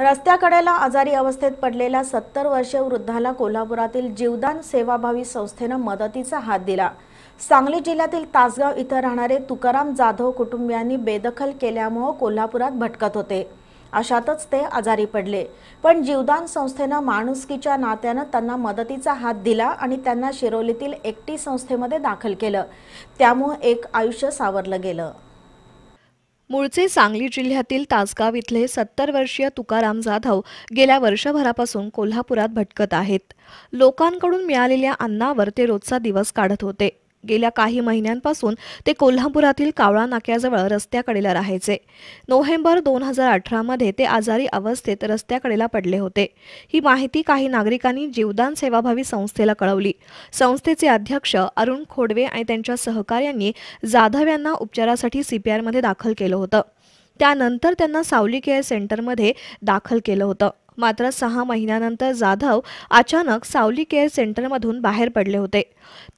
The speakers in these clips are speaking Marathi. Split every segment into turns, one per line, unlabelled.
रस्त्याकडेला आजारी अवस्थेत पडलेल्या सत्तर वर्षीय वृद्धाला कोल्हापुरातील जीवदान सेवाभावी संस्थेनं मदतीचा हात दिला सांगली जिल्ह्यातील तासगाव इथं राहणारे तुकाराम जाधव कुटुंबियांनी बेदखल केल्यामुळं कोल्हापुरात भटकत होते अशातच ते आजारी पडले पण जीवदान संस्थेनं माणुसकीच्या नात्यानं त्यांना मदतीचा हात दिला आणि त्यांना शिरोलीतील एकटी संस्थेमध्ये दाखल केलं त्यामुळं एक आयुष्य सावरलं गेलं मूळचे सांगली जिल्ह्यातील तासगाव इथले सत्तर
वर्षीय तुकाराम जाधव गेल्या वर्षभरापासून कोल्हापुरात भटकत आहेत लोकांकडून मिळालेल्या अन्नावर ते रोजचा दिवस काढत होते गेल्या काही महिन्यांपासून ते कोल्हापुरातील कावळा नाक्याजवळ रस्त्याकडेला राहायचे नोव्हेंबर दोन हजार अठरामध्ये ते आजारी अवस्थेत रस्त्याकडेला पडले होते ही माहिती काही नागरिकांनी जीवदान सेवाभावी संस्थेला कळवली संस्थेचे अध्यक्ष अरुण खोडवे आणि त्यांच्या सहकार्यांनी जाधव यांना उपचारासाठी सीपीआरमध्ये दाखल केलं होतं त्यानंतर त्यांना सावली केअर सेंटरमध्ये दाखल केलं होतं मात्र सहा महिन्यानंतर जाधव अचानक सावली केअर सेंटरमधून बाहेर पडले होते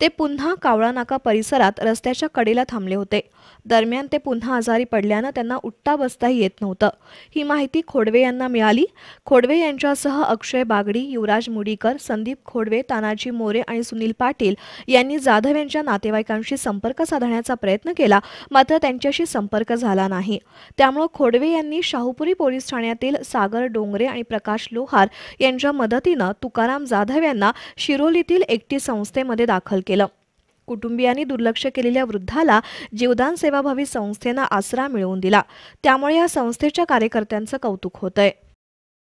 ते पुन्हा कावळा नाका परिसरात रस्त्याच्या कडेला थांबले होते दरम्यान ते पुन्हा आजारी पडल्यानं त्यांना उठता बसताही येत नव्हतं ही माहिती खोडवे यांना मिळाली खोडवे यांच्यासह अक्षय बागडी युवराज मुडीकर संदीप खोडवे तानाजी मोरे आणि सुनील पाटील यांनी जाधव यांच्या नातेवाईकांशी संपर्क साधण्याचा प्रयत्न केला मात्र त्यांच्याशी संपर्क झाला नाही त्यामुळे खोडवे यांनी शाहूपुरी पोलीस ठाण्यातील सागर डोंगरे आणि प्रकाश प्रकाश लोहार यांच्या मदतीनं तुकाराम जाधव यांना शिरोलीतील एकटी संस्थेमध्ये दाखल केलं कुटुंबियांनी दुर्लक्ष केलेल्या वृद्धाला जीवदान सेवाभावी संस्थेनं आसरा मिळवून दिला त्यामुळे या संस्थेच्या कार्यकर्त्यांचं कौतुक होतंय